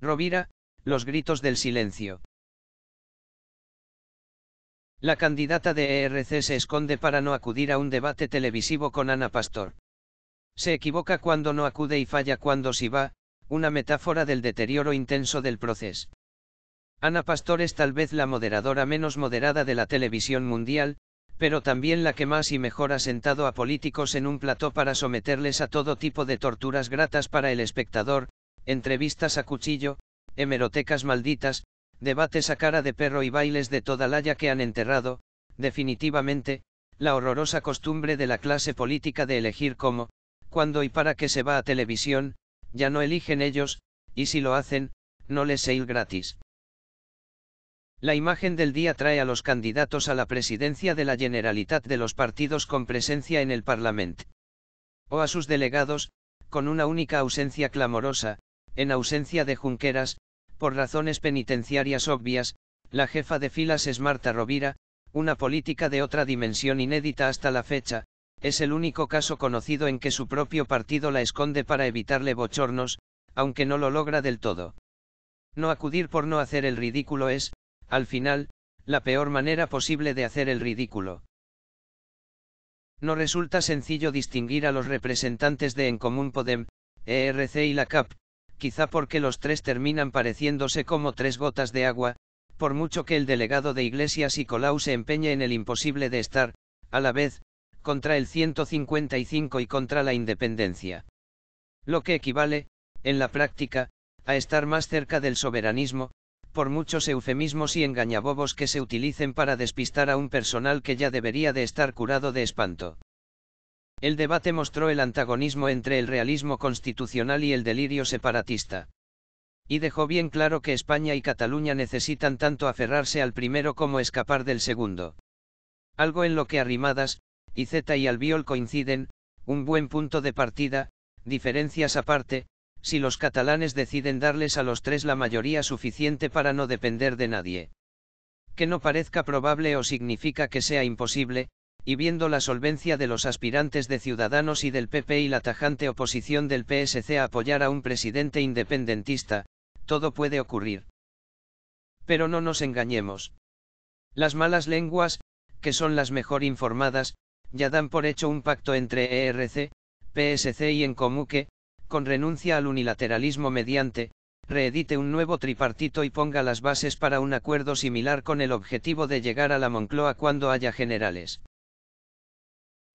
Rovira, los gritos del silencio. La candidata de ERC se esconde para no acudir a un debate televisivo con Ana Pastor. Se equivoca cuando no acude y falla cuando sí va, una metáfora del deterioro intenso del proceso. Ana Pastor es tal vez la moderadora menos moderada de la televisión mundial, pero también la que más y mejor ha sentado a políticos en un plató para someterles a todo tipo de torturas gratas para el espectador, entrevistas a cuchillo, hemerotecas malditas, debates a cara de perro y bailes de toda laya que han enterrado, definitivamente, la horrorosa costumbre de la clase política de elegir cómo, cuándo y para qué se va a televisión, ya no eligen ellos, y si lo hacen, no les sale gratis. La imagen del día trae a los candidatos a la presidencia de la Generalitat de los partidos con presencia en el Parlamento. O a sus delegados, con una única ausencia clamorosa, en ausencia de Junqueras, por razones penitenciarias obvias, la jefa de filas es Marta Rovira, una política de otra dimensión inédita hasta la fecha, es el único caso conocido en que su propio partido la esconde para evitarle bochornos, aunque no lo logra del todo. No acudir por no hacer el ridículo es, al final, la peor manera posible de hacer el ridículo. No resulta sencillo distinguir a los representantes de En Común Podem, ERC y la CAP, quizá porque los tres terminan pareciéndose como tres gotas de agua, por mucho que el delegado de Iglesias y Colau se empeñe en el imposible de estar, a la vez, contra el 155 y contra la independencia. Lo que equivale, en la práctica, a estar más cerca del soberanismo, por muchos eufemismos y engañabobos que se utilicen para despistar a un personal que ya debería de estar curado de espanto. El debate mostró el antagonismo entre el realismo constitucional y el delirio separatista. Y dejó bien claro que España y Cataluña necesitan tanto aferrarse al primero como escapar del segundo. Algo en lo que Arrimadas, Izeta y Albiol coinciden, un buen punto de partida, diferencias aparte, si los catalanes deciden darles a los tres la mayoría suficiente para no depender de nadie. Que no parezca probable o significa que sea imposible, y viendo la solvencia de los aspirantes de Ciudadanos y del PP y la tajante oposición del PSC a apoyar a un presidente independentista, todo puede ocurrir. Pero no nos engañemos. Las malas lenguas, que son las mejor informadas, ya dan por hecho un pacto entre ERC, PSC y Encomú que, con renuncia al unilateralismo mediante, reedite un nuevo tripartito y ponga las bases para un acuerdo similar con el objetivo de llegar a la Moncloa cuando haya generales.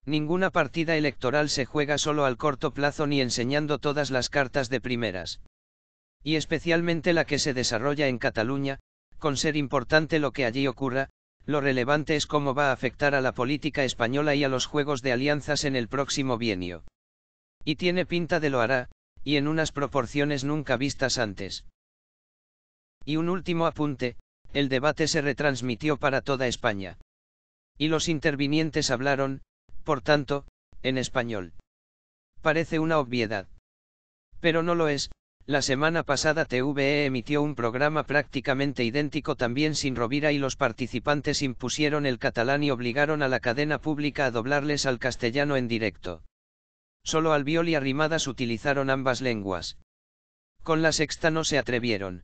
Ninguna partida electoral se juega solo al corto plazo ni enseñando todas las cartas de primeras. Y especialmente la que se desarrolla en Cataluña, con ser importante lo que allí ocurra, lo relevante es cómo va a afectar a la política española y a los juegos de alianzas en el próximo bienio. Y tiene pinta de lo hará, y en unas proporciones nunca vistas antes. Y un último apunte, el debate se retransmitió para toda España. Y los intervinientes hablaron, por tanto, en español. Parece una obviedad. Pero no lo es, la semana pasada TVE emitió un programa prácticamente idéntico también sin Rovira y los participantes impusieron el catalán y obligaron a la cadena pública a doblarles al castellano en directo. Solo Albiol y Arrimadas utilizaron ambas lenguas. Con la sexta no se atrevieron.